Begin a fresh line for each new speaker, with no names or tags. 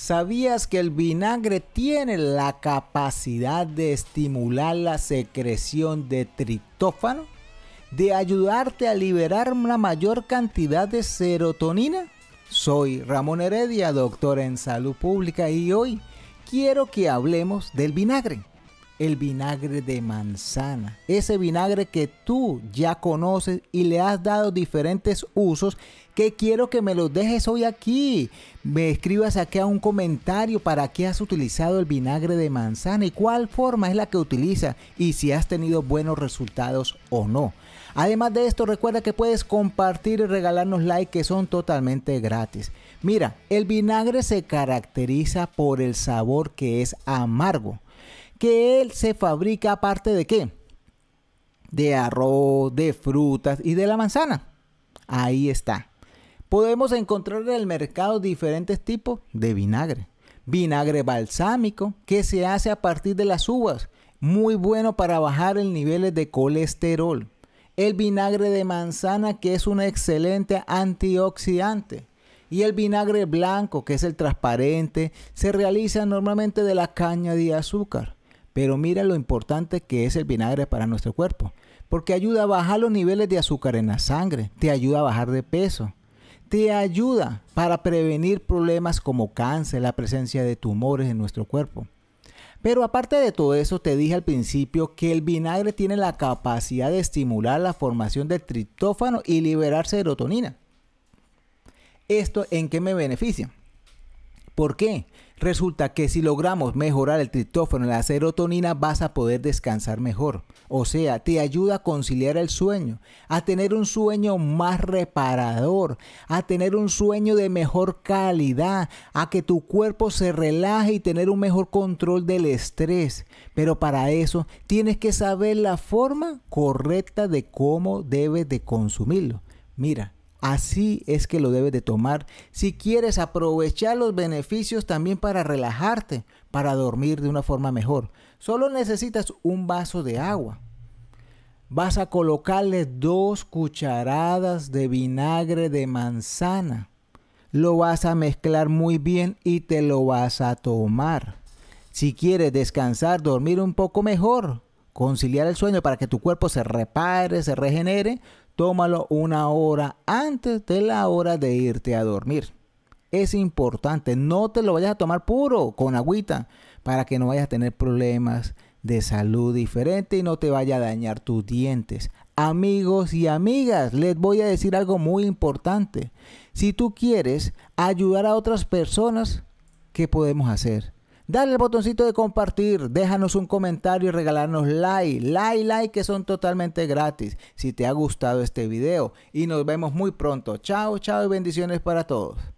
¿Sabías que el vinagre tiene la capacidad de estimular la secreción de triptófano? ¿De ayudarte a liberar una mayor cantidad de serotonina? Soy Ramón Heredia, doctor en salud pública, y hoy quiero que hablemos del vinagre el vinagre de manzana. Ese vinagre que tú ya conoces y le has dado diferentes usos que quiero que me los dejes hoy aquí. Me escribas aquí a un comentario para qué has utilizado el vinagre de manzana y cuál forma es la que utiliza y si has tenido buenos resultados o no. Además de esto, recuerda que puedes compartir y regalarnos like que son totalmente gratis. Mira, el vinagre se caracteriza por el sabor que es amargo que él se fabrica aparte de qué? De arroz, de frutas y de la manzana. Ahí está. Podemos encontrar en el mercado diferentes tipos de vinagre. Vinagre balsámico que se hace a partir de las uvas. Muy bueno para bajar el nivel de colesterol. El vinagre de manzana que es un excelente antioxidante y el vinagre blanco, que es el transparente, se realiza normalmente de la caña de azúcar. Pero mira lo importante que es el vinagre para nuestro cuerpo, porque ayuda a bajar los niveles de azúcar en la sangre, te ayuda a bajar de peso, te ayuda para prevenir problemas como cáncer, la presencia de tumores en nuestro cuerpo. Pero aparte de todo eso, te dije al principio que el vinagre tiene la capacidad de estimular la formación de triptófano y liberar serotonina. ¿Esto en qué me beneficia? ¿Por qué? Resulta que si logramos mejorar el triptófano y la serotonina vas a poder descansar mejor. O sea, te ayuda a conciliar el sueño, a tener un sueño más reparador, a tener un sueño de mejor calidad, a que tu cuerpo se relaje y tener un mejor control del estrés. Pero para eso tienes que saber la forma correcta de cómo debes de consumirlo. Mira, Así es que lo debes de tomar si quieres aprovechar los beneficios también para relajarte, para dormir de una forma mejor. Solo necesitas un vaso de agua. Vas a colocarle dos cucharadas de vinagre de manzana. Lo vas a mezclar muy bien y te lo vas a tomar. Si quieres descansar, dormir un poco mejor, conciliar el sueño para que tu cuerpo se repare, se regenere, tómalo una hora antes de la hora de irte a dormir. Es importante, no te lo vayas a tomar puro con agüita para que no vayas a tener problemas de salud diferente y no te vaya a dañar tus dientes. Amigos y amigas, les voy a decir algo muy importante. Si tú quieres ayudar a otras personas, ¿qué podemos hacer? Dale el botoncito de compartir, déjanos un comentario y regalarnos like, like, like que son totalmente gratis si te ha gustado este video y nos vemos muy pronto. Chao, chao y bendiciones para todos.